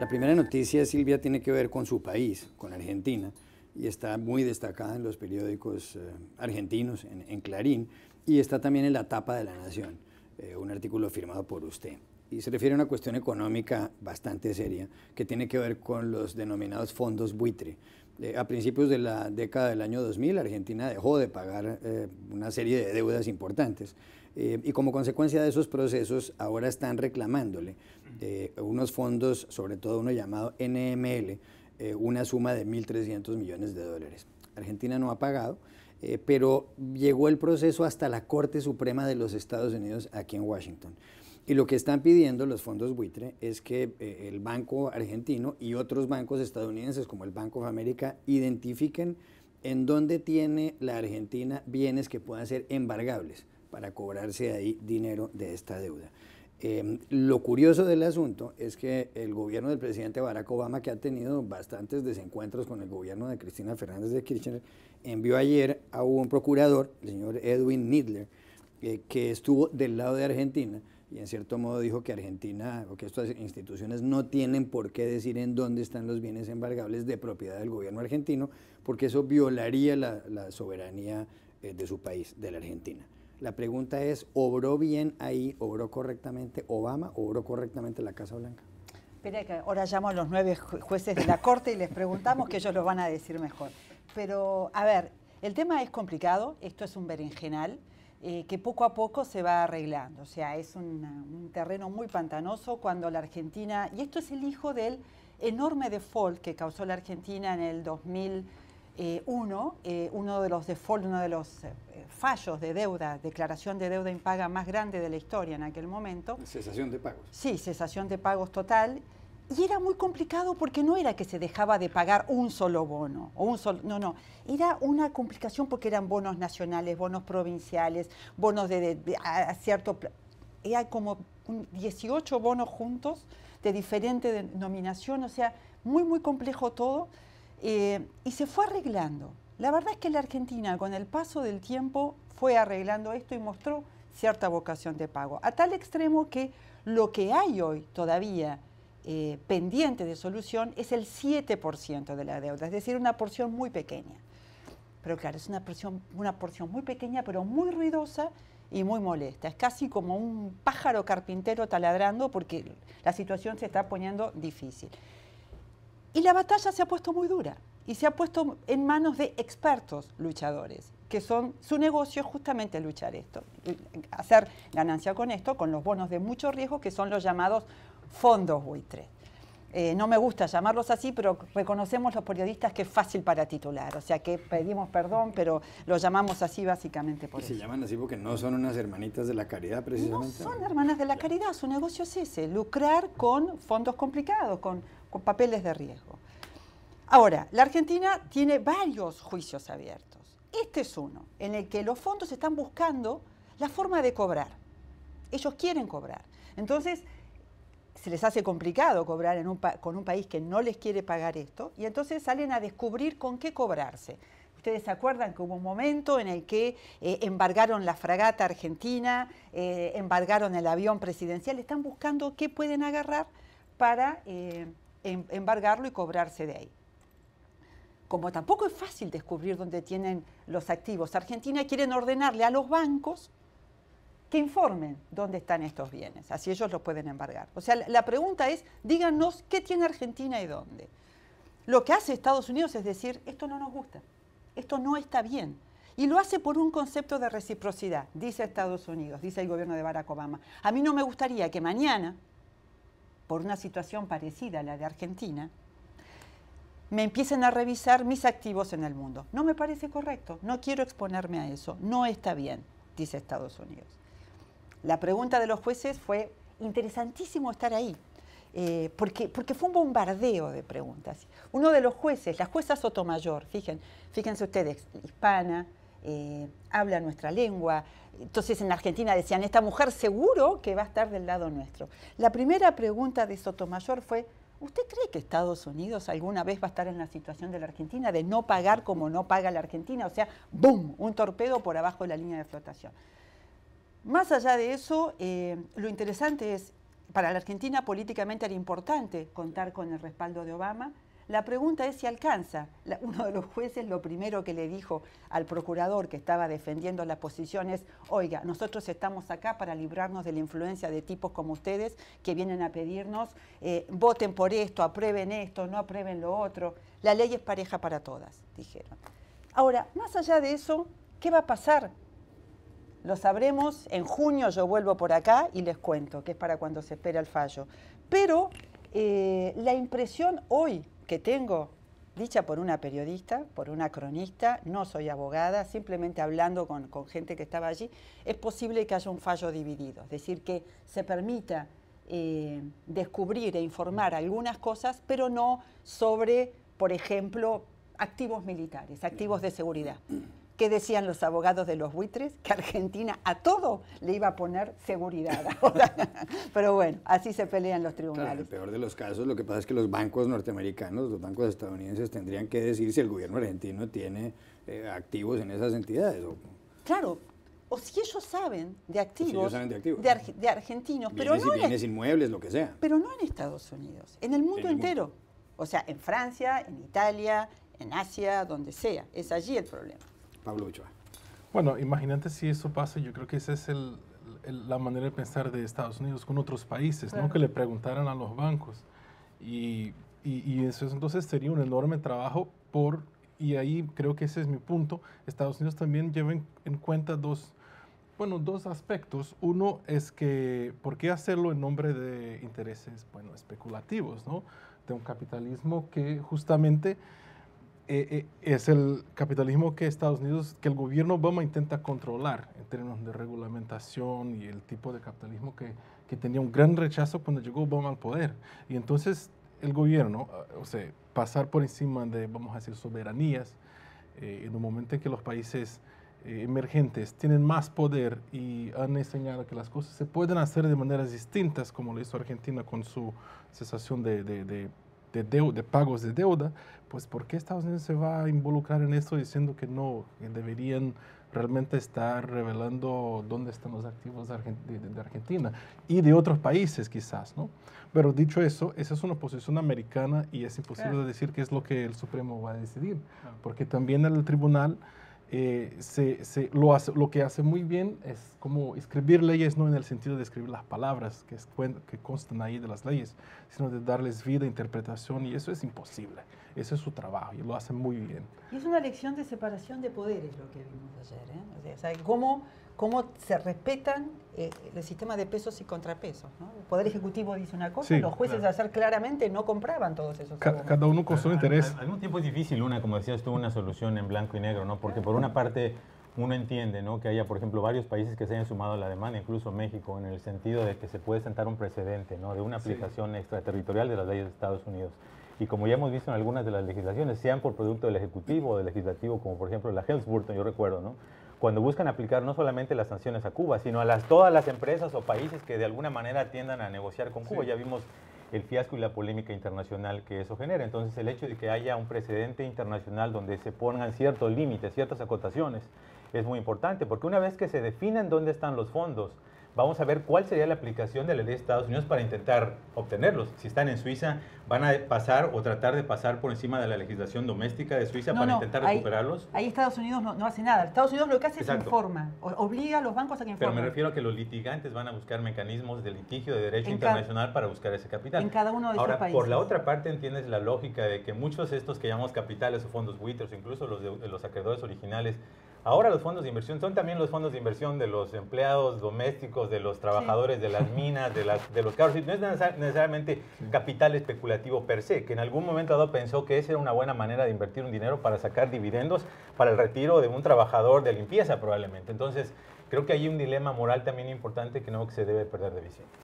La primera noticia, Silvia, tiene que ver con su país, con Argentina, y está muy destacada en los periódicos eh, argentinos, en, Clarín, y está también en la tapa de La Nación, eh, un artículo firmado por usted y se refiere a una cuestión económica bastante seria que tiene que ver con los denominados fondos buitre. Eh, a principios de la década del año 2000, Argentina dejó de pagar eh, una serie de deudas importantes eh, y como consecuencia de esos procesos ahora están reclamándole unos fondos, sobre todo uno llamado NML, una suma de 1.300 millones de dólares. Argentina no ha pagado, pero llegó el proceso hasta la Corte Suprema de los Estados Unidos aquí en Washington. Y lo que están pidiendo los fondos buitre es que eh, el Banco Argentino y otros bancos estadounidenses como el Banco de América identifiquen en dónde tiene la Argentina bienes que puedan ser embargables para cobrarse ahí dinero de esta deuda. Em, lo curioso del asunto es que el gobierno del presidente Barack Obama, que ha tenido bastantes desencuentros con el gobierno de Cristina Fernández de Kirchner, envió ayer a un procurador, el señor Edwin Nidler, eh, que estuvo del lado de Argentina, y en cierto modo dijo que Argentina o que estas instituciones no tienen por qué decir en dónde están los bienes embargables de propiedad del gobierno argentino, porque eso violaría la, soberanía eh, de su país, de la Argentina. La pregunta es, ¿obró bien ahí, obró correctamente Obama, obró correctamente la Casa Blanca? Espera ahora llamo a los nueve jueces de la Corte y les preguntamos que ellos lo van a decir mejor. Pero, a ver, el tema es complicado, esto es un berenjenal. Eh, que poco a poco se va arreglando. O sea, es un terreno muy pantanoso cuando la Argentina, y esto es el hijo del enorme default que causó la Argentina en el 2001, eh, uno de los default, uno de los eh, fallos de deuda, declaración de deuda impaga más grande de la historia en aquel momento. Cesación de pagos. Sí, cesación de pagos total. Y era muy complicado porque no era que se dejaba de pagar un solo bono, o un solo, no, no, era una complicación porque eran bonos nacionales, bonos provinciales, bonos de, a cierto, era como 18 bonos juntos de diferente denominación, o sea, muy, muy complejo todo, eh, y se fue arreglando. La verdad es que la Argentina con el paso del tiempo fue arreglando esto y mostró cierta vocación de pago, a tal extremo que lo que hay hoy todavía, eh, pendiente de solución es el 7% de la deuda, es decir, una porción muy pequeña. Pero claro, es una porción, una porción muy pequeña, pero muy ruidosa y muy molesta. Es casi como un pájaro carpintero taladrando porque la situación se está poniendo difícil. Y la batalla se ha puesto muy dura y se ha puesto en manos de expertos luchadores, que son su negocio justamente luchar esto, eh, hacer ganancia con esto, con los bonos de mucho riesgo que son los llamados fondos buitres. Eh, no me gusta llamarlos así, pero reconocemos los periodistas que es fácil para titular. O sea que pedimos perdón, pero lo llamamos así básicamente por y se llaman así porque no son unas hermanitas de la caridad, precisamente. No son hermanas de la caridad, su negocio es ese, lucrar con fondos complicados, con, con papeles de riesgo. Ahora, la Argentina tiene varios juicios abiertos. Este es uno, en el que los fondos están buscando la forma de cobrar. Ellos quieren cobrar. Entonces, se les hace complicado cobrar con un país que no les quiere pagar esto, y entonces salen a descubrir con qué cobrarse. Ustedes se acuerdan que hubo un momento en el que eh, embargaron la fragata argentina, eh, embargaron el avión presidencial, están buscando qué pueden agarrar para eh, em, embargarlo y cobrarse de ahí. Como tampoco es fácil descubrir dónde tienen los activos, Argentina quieren ordenarle a los bancos que informen dónde están estos bienes, así ellos los pueden embargar. O sea, la pregunta es, díganos qué tiene Argentina y dónde. Lo que hace Estados Unidos es decir, esto no nos gusta, esto no está bien. Y lo hace por un concepto de reciprocidad, dice Estados Unidos, dice el gobierno de Barack Obama. A mí no me gustaría que mañana, por una situación parecida a la de Argentina, me empiecen a revisar mis activos en el mundo. No me parece correcto, no quiero exponerme a eso, no está bien, dice Estados Unidos la pregunta de los jueces fue interesantísimo estar ahí. Eh, porque, fue un bombardeo de preguntas. Uno de los jueces, la jueza Sotomayor, fíjense, fíjense ustedes, hispana, eh, habla nuestra lengua. Entonces en la Argentina decían, esta mujer seguro que va a estar del lado nuestro. La primera pregunta de Sotomayor fue, ¿usted cree que Estados Unidos alguna vez va a estar en la situación de la Argentina, de no pagar como no paga la Argentina? O sea, ¡boom!, un torpedo por abajo de la línea de flotación. Más allá de eso, eh, lo interesante es, para la Argentina políticamente era importante contar con el respaldo de Obama. La pregunta es si alcanza. uno de los jueces lo primero que le dijo al procurador que estaba defendiendo la posición es, oiga, nosotros estamos acá para librarnos de la influencia de tipos como ustedes que vienen a pedirnos, eh, voten por esto, aprueben esto, no aprueben lo otro. La ley es pareja para todas, dijeron. Ahora, más allá de eso, ¿qué va a pasar lo sabremos, en junio yo vuelvo por acá y les cuento, que es para cuando se espera el fallo. Pero eh, la impresión hoy que tengo, dicha por una periodista, por una cronista, no soy abogada, simplemente hablando con, gente que estaba allí, es posible que haya un fallo dividido, es decir, que se permita eh, descubrir e informar algunas cosas, pero no sobre, por ejemplo, activos militares, activos de seguridad. ¿Qué decían los abogados de los buitres? Que Argentina a todo le iba a poner seguridad. Pero bueno, así se pelean los tribunales. Claro, el peor de los casos, lo que pasa es que los bancos norteamericanos, los bancos estadounidenses tendrían que decir si el gobierno argentino tiene eh, activos en esas entidades. claro, o si ellos saben de activos, de, argentinos, pero no bienes inmuebles, lo que sea. Pero no en Estados Unidos, en el mundo entero. O sea, en Francia, en Italia, en Asia, donde sea. Es allí el problema. Pablo Ochoa. Bueno, imagínate si eso pasa, yo creo que esa es la manera de pensar de Estados Unidos con otros países, ¿no? que le preguntaran a los bancos. Y, eso entonces sería un enorme trabajo por, y ahí creo que ese es mi punto, Estados Unidos también lleva en, en cuenta dos, bueno, dos aspectos. Uno es que, ¿por qué hacerlo en nombre de intereses, bueno, especulativos, ¿no? De un capitalismo que justamente eh, eh, es el capitalismo que Estados Unidos, que el gobierno Obama intenta controlar en términos de regulamentación y el tipo de capitalismo que, tenía un gran rechazo cuando llegó Obama al poder. Y entonces el gobierno, eh, o sea, pasar por encima de, vamos a decir, soberanías, en un momento en que los países emergentes tienen más poder y han enseñado que las cosas se pueden hacer de maneras distintas, como lo hizo Argentina con su cesación de, de de, de pagos de deuda, pues ¿por qué Estados Unidos se va a involucrar en esto diciendo que no, que deberían realmente estar revelando dónde están los activos de, Argentina y de otros países quizás, ¿no? Pero dicho eso, esa es una posición americana y es imposible decir qué es lo que el Supremo va a decidir, porque también el tribunal eh, se, se, lo, hace, lo que hace muy bien es como escribir leyes, no en el sentido de escribir las palabras que, que constan ahí de las leyes, sino de darles vida, interpretación, y eso es imposible. Ese es su trabajo y lo hace muy bien. Y es una lección de separación de poderes lo que vimos ayer. ¿eh? O sea, ¿cómo, cómo se respetan eh, el sistema de pesos y contrapesos. El Poder Ejecutivo dice una cosa, los jueces de hacer claramente no compraban todos esos. cada uno con su interés. Al, mismo tiempo es difícil una, como decías tú, una solución en blanco y negro, ¿no? porque por una parte uno entiende ¿no? que haya, por ejemplo, varios países que se hayan sumado a la demanda, incluso México, en el sentido de que se puede sentar un precedente ¿no? de una aplicación extraterritorial de las leyes de Estados Unidos. Y como ya hemos visto en algunas de las legislaciones, sean por producto del Ejecutivo o del Legislativo, como por ejemplo la helms burton yo recuerdo, ¿no? cuando buscan aplicar no solamente las sanciones a Cuba, sino a las, todas las empresas o países que de alguna manera tiendan a negociar con Cuba. Ya vimos el fiasco y la polémica internacional que eso genera. Entonces, el hecho de que haya un precedente internacional donde se pongan ciertos límites, ciertas acotaciones, es muy importante, porque una vez que se definen dónde están los fondos, vamos a ver cuál sería la aplicación de la ley de Estados Unidos para intentar obtenerlos. Si están en Suiza, van a pasar o tratar de pasar por encima de la legislación doméstica de Suiza para intentar recuperarlos. Ahí Estados Unidos no, hace nada. Estados Unidos lo que hace es informa, obliga a los bancos a que informen. Pero me refiero a que los litigantes van a buscar mecanismos de litigio de derecho internacional para buscar ese capital. En cada uno de esos países. Por la otra parte, entiendes la lógica de que muchos de estos que llamamos capitales o fondos buitres, incluso los, de, los acreedores originales, Ahora los fondos de inversión son también los fondos de inversión de los empleados domésticos, de los trabajadores, de las minas, de, los carros. no es necesariamente capital especulativo per se, que en algún momento dado pensó que esa era una buena manera de invertir un dinero para sacar dividendos para el retiro de un trabajador de limpieza probablemente. Entonces, creo que hay un dilema moral también importante que no se debe perder de visión.